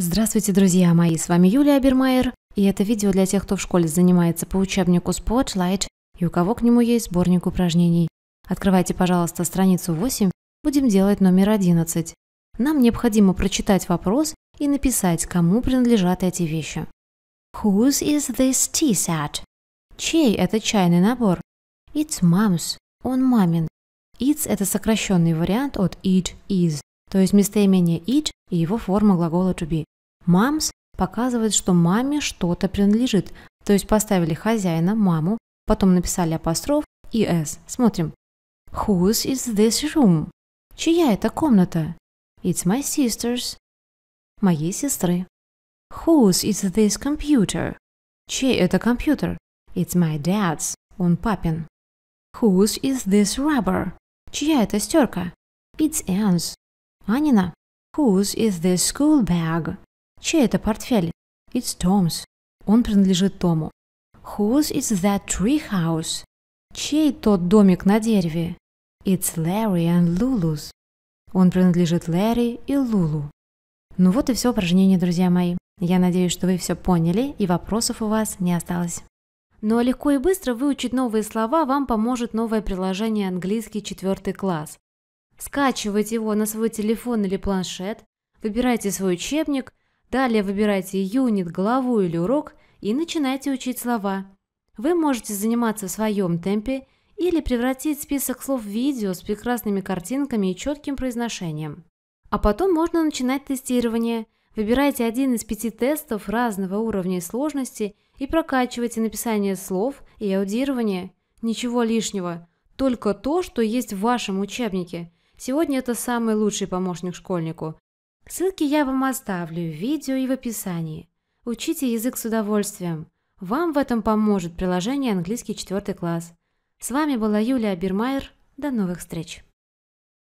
Здравствуйте, друзья мои, с вами Юлия Абермайер, и это видео для тех, кто в школе занимается по учебнику Spotlight и у кого к нему есть сборник упражнений. Открывайте, пожалуйста, страницу 8, будем делать номер 11. Нам необходимо прочитать вопрос и написать, кому принадлежат эти вещи. Whose is this tea set? Чей это чайный набор? It's mom's. Он мамин. It's – это сокращенный вариант от it is, то есть местоимение it и его форма глагола to be. Мамс показывает, что маме что-то принадлежит. То есть поставили хозяина, маму, потом написали апостроф и «s». Смотрим. Whose is this room? Чья это комната? It's my sister's. Моей сестры. Whose is this computer? Чей это компьютер? It's my dad's. Он папин. Whose is this rubber? Чья это стерка? It's Anne's. Анина. Whose is this school bag? Чей это портфель? It's Tom's. Он принадлежит Тому. Whose is that tree house? Чей тот домик на дереве? It's Larry and Lulu's. Он принадлежит Лэри и Лулу. Ну вот и все упражнение, друзья мои. Я надеюсь, что вы все поняли и вопросов у вас не осталось. Но ну а легко и быстро выучить новые слова вам поможет новое приложение «Английский четвертый класс». Скачивайте его на свой телефон или планшет, выбирайте свой учебник Далее выбирайте юнит, главу или урок и начинайте учить слова. Вы можете заниматься в своем темпе или превратить список слов в видео с прекрасными картинками и четким произношением. А потом можно начинать тестирование. Выбирайте один из пяти тестов разного уровня и сложности и прокачивайте написание слов и аудирование. Ничего лишнего, только то, что есть в вашем учебнике. Сегодня это самый лучший помощник школьнику. Ссылки я вам оставлю в видео и в описании. Учите язык с удовольствием. Вам в этом поможет приложение «Английский четвертый класс». С вами была Юлия Бирмайер. До новых встреч!